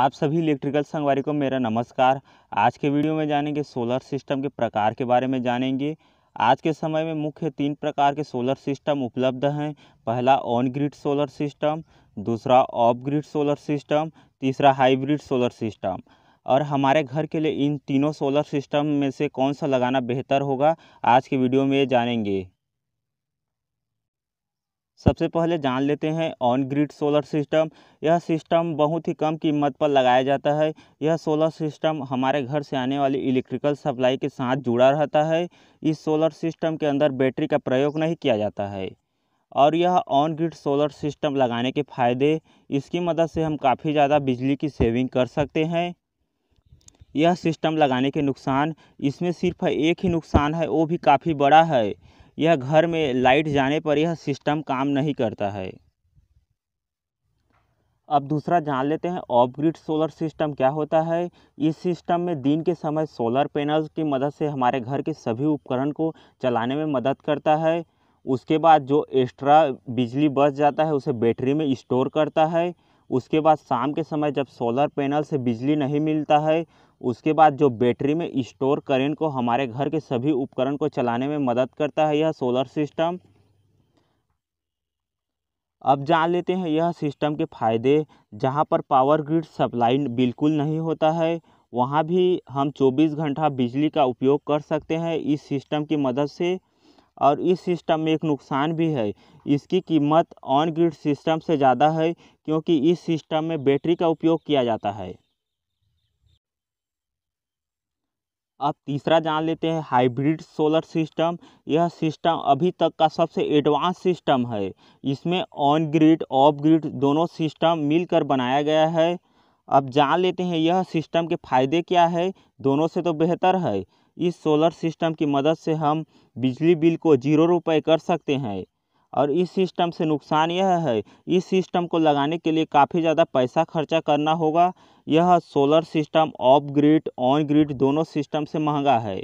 आप सभी इलेक्ट्रिकल संगवारी को मेरा नमस्कार आज के वीडियो में जानेंगे सोलर सिस्टम के प्रकार के बारे में जानेंगे आज के समय में मुख्य तीन प्रकार के सोलर सिस्टम उपलब्ध हैं पहला ऑन ग्रिड सोलर सिस्टम दूसरा ऑफ ग्रिड सोलर सिस्टम तीसरा हाइब्रिड सोलर सिस्टम और हमारे घर के लिए इन तीनों सोलर सिस्टम में से कौन सा लगाना बेहतर होगा आज के वीडियो में जानेंगे सबसे पहले जान लेते हैं ऑन ग्रिड सोलर सिस्टम यह सिस्टम बहुत ही कम कीमत पर लगाया जाता है यह सोलर सिस्टम हमारे घर से आने वाली इलेक्ट्रिकल सप्लाई के साथ जुड़ा रहता है इस सोलर सिस्टम के अंदर बैटरी का प्रयोग नहीं किया जाता है और यह ऑन ग्रिड सोलर सिस्टम लगाने के फ़ायदे इसकी मदद से हम काफ़ी ज़्यादा बिजली की सेविंग कर सकते हैं यह सिस्टम लगाने के नुकसान इसमें सिर्फ एक ही नुकसान है वो भी काफ़ी बड़ा है यह घर में लाइट जाने पर यह सिस्टम काम नहीं करता है अब दूसरा जान लेते हैं ऑफ ग्रिड सोलर सिस्टम क्या होता है इस सिस्टम में दिन के समय सोलर पैनल्स की मदद से हमारे घर के सभी उपकरण को चलाने में मदद करता है उसके बाद जो एक्स्ट्रा बिजली बच जाता है उसे बैटरी में स्टोर करता है उसके बाद शाम के समय जब सोलर पैनल से बिजली नहीं मिलता है उसके बाद जो बैटरी में स्टोर करेंट को हमारे घर के सभी उपकरण को चलाने में मदद करता है यह सोलर सिस्टम अब जान लेते हैं यह सिस्टम के फायदे जहाँ पर पावर ग्रिड सप्लाई बिल्कुल नहीं होता है वहाँ भी हम 24 घंटा बिजली का उपयोग कर सकते हैं इस सिस्टम की मदद से और इस सिस्टम में एक नुकसान भी है इसकी कीमत ऑन ग्रिड सिस्टम से ज़्यादा है क्योंकि इस सिस्टम में बैटरी का उपयोग किया जाता है अब तीसरा जान लेते हैं हाइब्रिड सोलर सिस्टम यह सिस्टम अभी तक का सबसे एडवांस सिस्टम है इसमें ऑन ग्रिड ऑफ ग्रिड दोनों सिस्टम मिलकर बनाया गया है अब जान लेते हैं यह सिस्टम के फायदे क्या है दोनों से तो बेहतर है इस सोलर सिस्टम की मदद से हम बिजली बिल को जीरो रुपये कर सकते हैं और इस सिस्टम से नुकसान यह है इस सिस्टम को लगाने के लिए काफ़ी ज़्यादा पैसा खर्चा करना होगा यह solar system off grid on grid दोनों सिस्टम से महंगा है